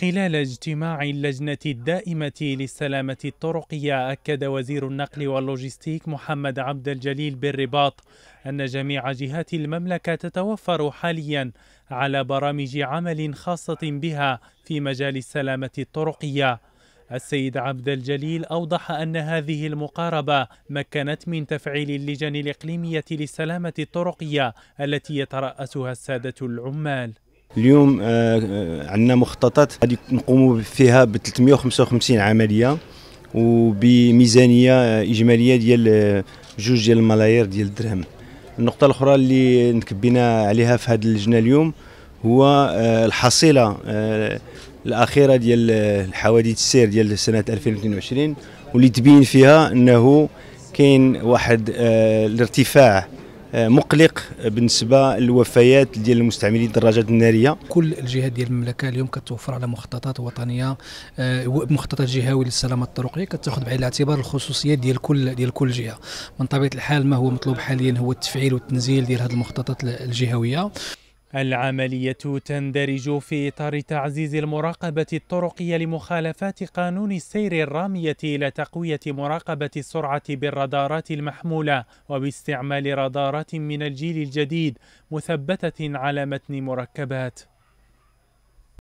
خلال اجتماع اللجنة الدائمة للسلامة الطرقية أكد وزير النقل واللوجستيك محمد عبد الجليل بالرباط أن جميع جهات المملكة تتوفر حاليا على برامج عمل خاصة بها في مجال السلامة الطرقية السيد عبد الجليل أوضح أن هذه المقاربة مكنت من تفعيل اللجان الإقليمية للسلامة الطرقية التي يترأسها السادة العمال اليوم آه، آه، عندنا مخططات غادي نقوموا فيها ب 355 عمليه وبميزانيه آه، اجماليه ديال جوج ديال الملايير ديال الدرهم النقطه الاخرى اللي نكبينا عليها في هذه اللجنه اليوم هو الحصيله الاخيره ديال الحوادث السير ديال سنه 2022 واللي تبين فيها انه كاين واحد الارتفاع مقلق بالنسبه للوفيات ديال المستعملين الدراجات الناريه كل الجهات ديال المملكه اليوم كتوفر على مخططات وطنيه آه، مخططات جهوي للسلامه الطرقيه كتاخذ بعين الاعتبار الخصوصيات ديال كل ديال كل جهه من طبيعه الحال ما هو مطلوب حاليا هو التفعيل والتنزيل ديال هذه المخططات الجهويه العملية تندرج في إطار تعزيز المراقبة الطرقية لمخالفات قانون السير الرامية إلى تقوية مراقبة السرعة بالرادارات المحمولة وباستعمال رادارات من الجيل الجديد مثبتة على متن مركبات